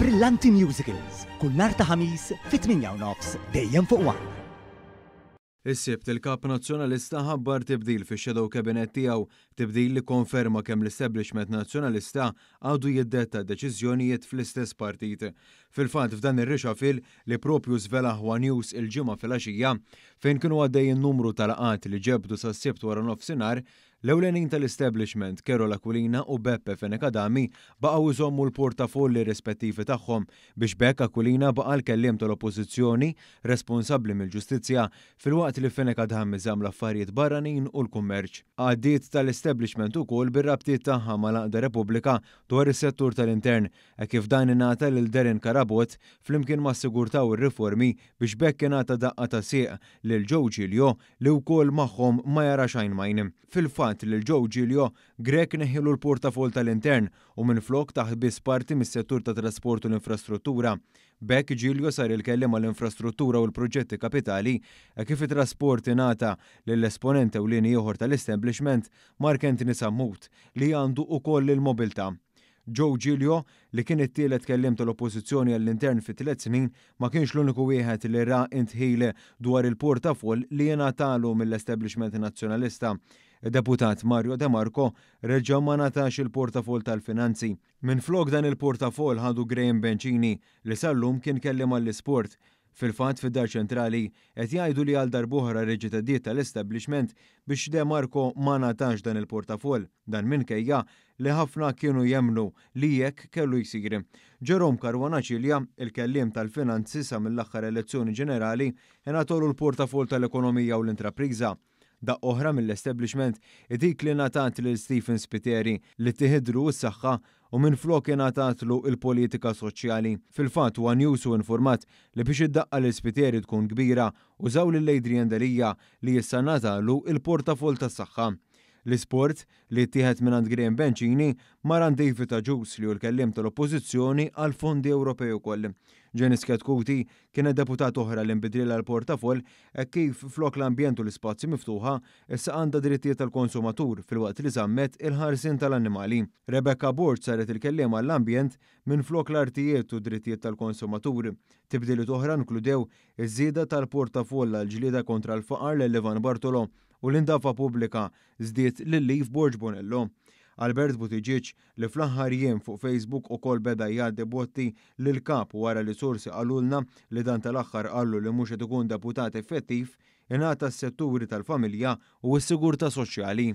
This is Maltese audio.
Brillanti Musicals, kull nar ta' ħamis fit-8 nofs, dejjem fuq wan. Is-sibt il-kap nazzjonalista ħabbar tibdil fi shadow kabinet tiegħu, tibdil li konferma kemm l-establishment nazzjonalista għadu jiddetta deċiżjonijiet fl-istess partit. Fil-fat f'dan ir-rixa fil li propju zvela ħwa News il-ġimgħa fil-għaxija fejn kienu għaddejjin numru tal-qat li ġebdu s sibt wara nofsinhar L-ewlenin tal-establishment Kero Akulina u Beppe Fenekadami baqgħu iżommu l-portafolli rispettivi tagħhom biex Bekk Akulina baqa' l-kellim tal-oppożizzjoni responsabbli mill-ġustizzja fil-waqt li Fenekadami żam l-affarijiet barranin u l-kummerċ. Għaddiet tal-establishment ukoll bir-rabtiet tagħha mal-Aqda Repubblika dwar is-settur tal-intern e kif dan ingħata lil Derin Karab rabot flimkien ma' sigurtaw u r-riformi biex bekkena ta' daqqa ta' sieq lil ġoġilio li wkoll magħhom ma jara xajn majn. Fil-fatt lil ġoġilio Grek neħilu l-portafol tal-intern u minn flok taħbis parti mis-settur ta' trasport u l-infrastruttura. Bekk Ġilju sar il-kellim għal infrastruttura u l-proġetti kapitali e kif it-trasporti nata l-esponente u lini joħor tal-establishment Mark Anthony li għandu u koll il-mobilta Joe Giglio li kien it-tielet kellim tal-oppożizzjoni għall-intern fit tliet snin ma kienx l-uniku wieħed li ra intħile dwar il-portafol li jenatalu mill-establishment nazzjonalista. Deputat Mario De Marco reġa ma natax il-portafol tal-finanzi. Minn flok dan il-portafol ħadu Graham Bencini li sallum kien kellim għall-sport Fil-fat fid-dar ċentrali qed jgħidu li għal darbuħra reġitadiet tal-establishment biex De ma natax dan il-portafol dan minkejja li ħafna kienu jemnu li jekk kellu jsir. Ġerom Karwana Ċilja, il-kellim tal finanzisa mill-aħħar elezzjoni ġenerali, jenatolu l-portafol tal-ekonomija u l-intrapriża da' oħra mill-establishment dik li natant l Stephen Spiteri li tiħidru s-saxħa u minn flok jenatatlu il-politika soċjali. Fil-fat u news u informat li biex id-daqqa l-ispiteri tkun kbira u zaw l-lejdri li jissa natalu il-portafol tas saħħa L-isport li tieħed minn Green Benċini maran David Aġus li u l-kellim tal-Oppożizzjoni għal fondi Ewropej ukoll. Ġenis Katkuti kien deputat oħra li mbidril għal portafol e kif flok l-ambjent u l-spazji miftuħa issa għandha drittijiet tal-konsumatur fil-waqt li zammet il-ħarsin tal-annimali. Rebecca Bort saret il kellim għall-ambjent minn flok l-artijiet u drittijiet tal-konsumatur. Tibdilit oħra nkludew iż-żieda tal-portafol għal ġlieda kontra l-faqar l-Levan Bartolo u l-indava pubblika żdiet lil-lif Bonello. Albert Butiġiċ li fl-aħħar jiem fuq Facebook u kol beda jgħaddi botti l-kap wara li sorsi għallulna li dan tal-aħħar għallu li mux ikun deputat effettiv jenata s-setturi tal-familja u s-sigurta soċjali.